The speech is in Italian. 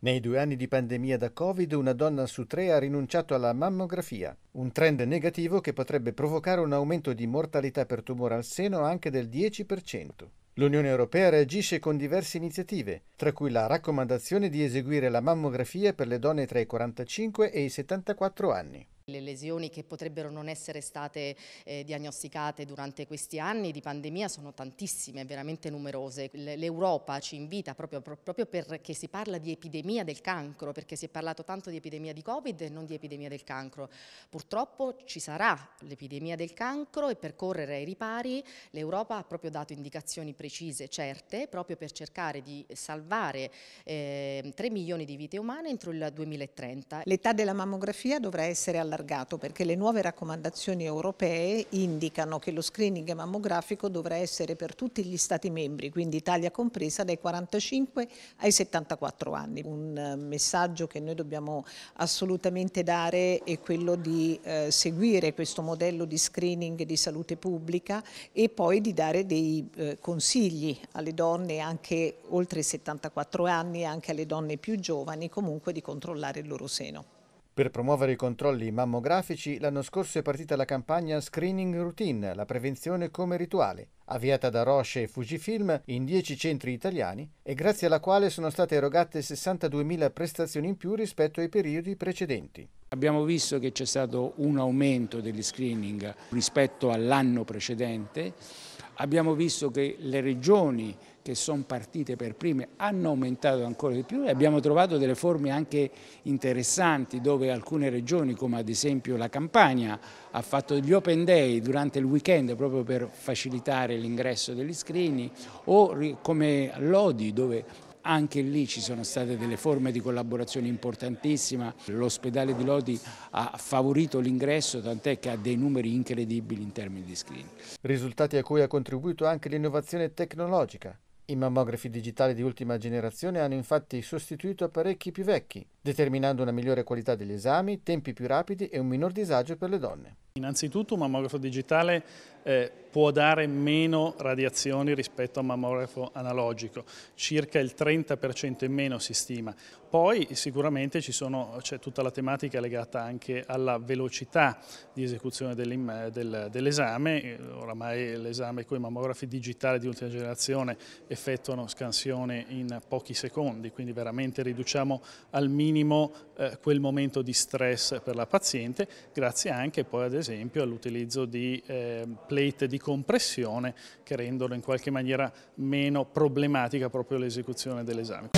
Nei due anni di pandemia da Covid una donna su tre ha rinunciato alla mammografia, un trend negativo che potrebbe provocare un aumento di mortalità per tumore al seno anche del 10%. L'Unione Europea reagisce con diverse iniziative, tra cui la raccomandazione di eseguire la mammografia per le donne tra i 45 e i 74 anni le lesioni che potrebbero non essere state eh, diagnosticate durante questi anni di pandemia sono tantissime, veramente numerose. L'Europa ci invita proprio, proprio, perché si parla di epidemia del cancro, perché si è parlato tanto di epidemia di Covid e non di epidemia del cancro. Purtroppo ci sarà l'epidemia del cancro e per correre ai ripari l'Europa ha proprio dato indicazioni precise, certe, proprio per cercare di salvare eh, 3 milioni di vite umane entro il 2030. L'età della mammografia dovrà essere alla allargato perché le nuove raccomandazioni europee indicano che lo screening mammografico dovrà essere per tutti gli Stati membri, quindi Italia compresa, dai 45 ai 74 anni. Un eh, messaggio che noi dobbiamo assolutamente dare è quello di eh, seguire questo modello di screening di salute pubblica e poi di dare dei eh, consigli alle donne anche oltre i 74 anni e anche alle donne più giovani comunque di controllare il loro seno. Per promuovere i controlli mammografici, l'anno scorso è partita la campagna Screening Routine, la prevenzione come rituale, avviata da Roche e Fujifilm in 10 centri italiani e grazie alla quale sono state erogate 62.000 prestazioni in più rispetto ai periodi precedenti. Abbiamo visto che c'è stato un aumento degli screening rispetto all'anno precedente Abbiamo visto che le regioni che sono partite per prime hanno aumentato ancora di più e abbiamo trovato delle forme anche interessanti dove alcune regioni come ad esempio la Campania ha fatto degli open day durante il weekend proprio per facilitare l'ingresso degli screening o come Lodi dove anche lì ci sono state delle forme di collaborazione importantissima, l'ospedale di Lodi ha favorito l'ingresso tant'è che ha dei numeri incredibili in termini di screening. Risultati a cui ha contribuito anche l'innovazione tecnologica. I mammografi digitali di ultima generazione hanno infatti sostituito apparecchi più vecchi, determinando una migliore qualità degli esami, tempi più rapidi e un minor disagio per le donne. Innanzitutto un mammografo digitale eh, può dare meno radiazioni rispetto a un mammografo analogico, circa il 30% in meno si stima. Poi sicuramente c'è tutta la tematica legata anche alla velocità di esecuzione dell'esame, dell oramai l'esame con i mammografi digitali di ultima generazione effettuano scansione in pochi secondi, quindi veramente riduciamo al minimo eh, quel momento di stress per la paziente, grazie anche poi ad esempio esempio all'utilizzo di eh, plate di compressione che rendono in qualche maniera meno problematica proprio l'esecuzione dell'esame.